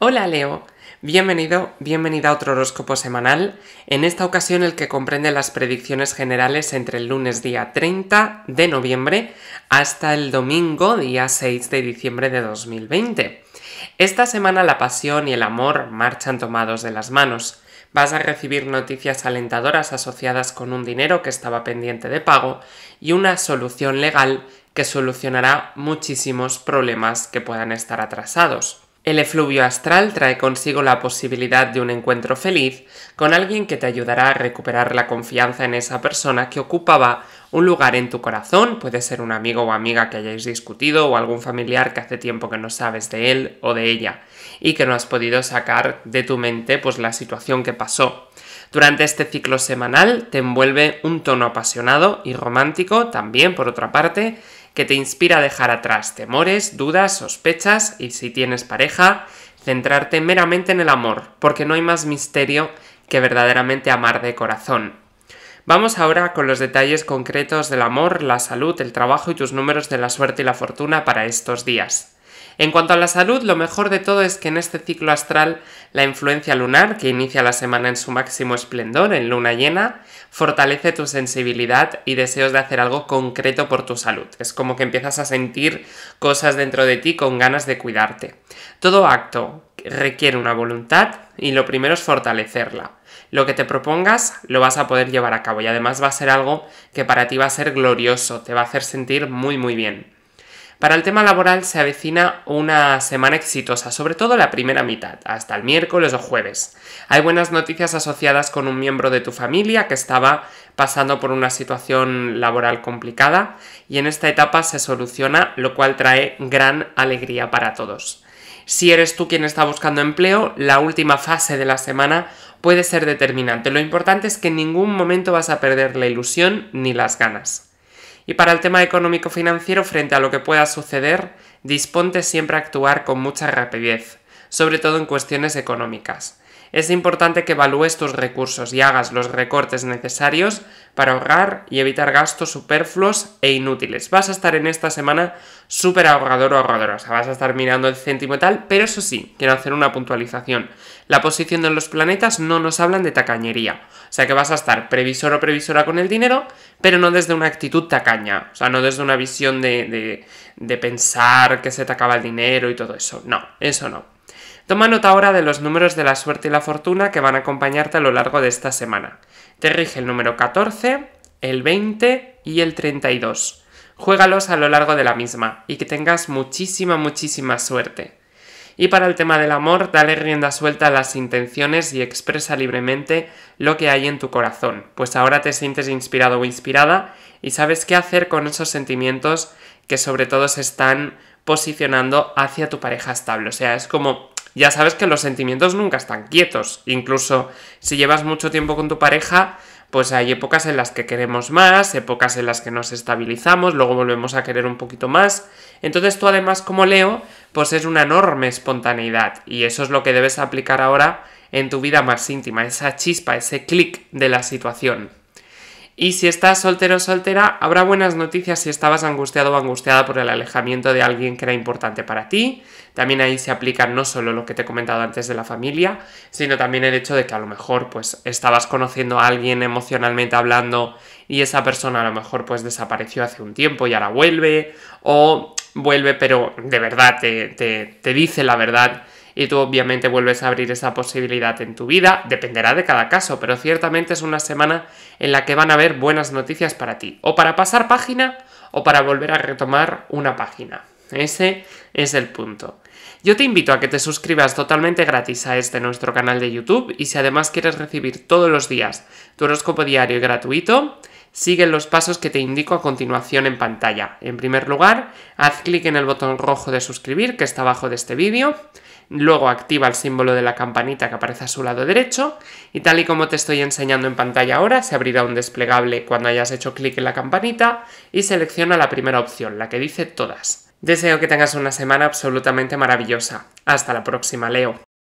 Hola Leo, bienvenido, bienvenida a otro horóscopo semanal, en esta ocasión el que comprende las predicciones generales entre el lunes día 30 de noviembre hasta el domingo día 6 de diciembre de 2020. Esta semana la pasión y el amor marchan tomados de las manos vas a recibir noticias alentadoras asociadas con un dinero que estaba pendiente de pago y una solución legal que solucionará muchísimos problemas que puedan estar atrasados. El efluvio astral trae consigo la posibilidad de un encuentro feliz con alguien que te ayudará a recuperar la confianza en esa persona que ocupaba un lugar en tu corazón, puede ser un amigo o amiga que hayáis discutido o algún familiar que hace tiempo que no sabes de él o de ella y que no has podido sacar de tu mente pues la situación que pasó. Durante este ciclo semanal te envuelve un tono apasionado y romántico, también por otra parte, que te inspira a dejar atrás temores, dudas, sospechas y si tienes pareja, centrarte meramente en el amor, porque no hay más misterio que verdaderamente amar de corazón. Vamos ahora con los detalles concretos del amor, la salud, el trabajo y tus números de la suerte y la fortuna para estos días. En cuanto a la salud, lo mejor de todo es que en este ciclo astral la influencia lunar, que inicia la semana en su máximo esplendor, en luna llena, fortalece tu sensibilidad y deseos de hacer algo concreto por tu salud. Es como que empiezas a sentir cosas dentro de ti con ganas de cuidarte. Todo acto requiere una voluntad y lo primero es fortalecerla. Lo que te propongas lo vas a poder llevar a cabo y además va a ser algo que para ti va a ser glorioso, te va a hacer sentir muy muy bien. Para el tema laboral se avecina una semana exitosa, sobre todo la primera mitad, hasta el miércoles o jueves. Hay buenas noticias asociadas con un miembro de tu familia que estaba pasando por una situación laboral complicada y en esta etapa se soluciona, lo cual trae gran alegría para todos. Si eres tú quien está buscando empleo, la última fase de la semana puede ser determinante. Lo importante es que en ningún momento vas a perder la ilusión ni las ganas. Y para el tema económico-financiero, frente a lo que pueda suceder, disponte siempre a actuar con mucha rapidez, sobre todo en cuestiones económicas es importante que evalúes tus recursos y hagas los recortes necesarios para ahorrar y evitar gastos superfluos e inútiles. Vas a estar en esta semana súper ahorrador o ahorradora, o sea, vas a estar mirando el céntimo y tal, pero eso sí, quiero hacer una puntualización. La posición de los planetas no nos hablan de tacañería, o sea que vas a estar previsor o previsora con el dinero, pero no desde una actitud tacaña, o sea, no desde una visión de, de, de pensar que se te acaba el dinero y todo eso, no, eso no. Toma nota ahora de los números de la suerte y la fortuna que van a acompañarte a lo largo de esta semana. Te rige el número 14, el 20 y el 32. Juégalos a lo largo de la misma y que tengas muchísima, muchísima suerte. Y para el tema del amor, dale rienda suelta a las intenciones y expresa libremente lo que hay en tu corazón, pues ahora te sientes inspirado o inspirada y sabes qué hacer con esos sentimientos que sobre todo se están posicionando hacia tu pareja estable. O sea, es como ya sabes que los sentimientos nunca están quietos. Incluso si llevas mucho tiempo con tu pareja, pues hay épocas en las que queremos más, épocas en las que nos estabilizamos, luego volvemos a querer un poquito más. Entonces tú además como Leo, pues es una enorme espontaneidad y eso es lo que debes aplicar ahora en tu vida más íntima, esa chispa, ese clic de la situación. Y si estás soltero o soltera, habrá buenas noticias si estabas angustiado o angustiada por el alejamiento de alguien que era importante para ti, también ahí se aplica no solo lo que te he comentado antes de la familia, sino también el hecho de que a lo mejor pues estabas conociendo a alguien emocionalmente hablando y esa persona a lo mejor pues desapareció hace un tiempo y ahora vuelve o vuelve pero de verdad te dice la verdad y tú obviamente vuelves a abrir esa posibilidad en tu vida, dependerá de cada caso, pero ciertamente es una semana en la que van a haber buenas noticias para ti, o para pasar página o para volver a retomar una página. Ese es el punto. Yo te invito a que te suscribas totalmente gratis a este nuestro canal de YouTube y si además quieres recibir todos los días tu horóscopo diario y gratuito, sigue los pasos que te indico a continuación en pantalla. En primer lugar, haz clic en el botón rojo de suscribir que está abajo de este vídeo. Luego activa el símbolo de la campanita que aparece a su lado derecho y tal y como te estoy enseñando en pantalla ahora, se abrirá un desplegable cuando hayas hecho clic en la campanita y selecciona la primera opción, la que dice todas. Deseo que tengas una semana absolutamente maravillosa. Hasta la próxima, Leo.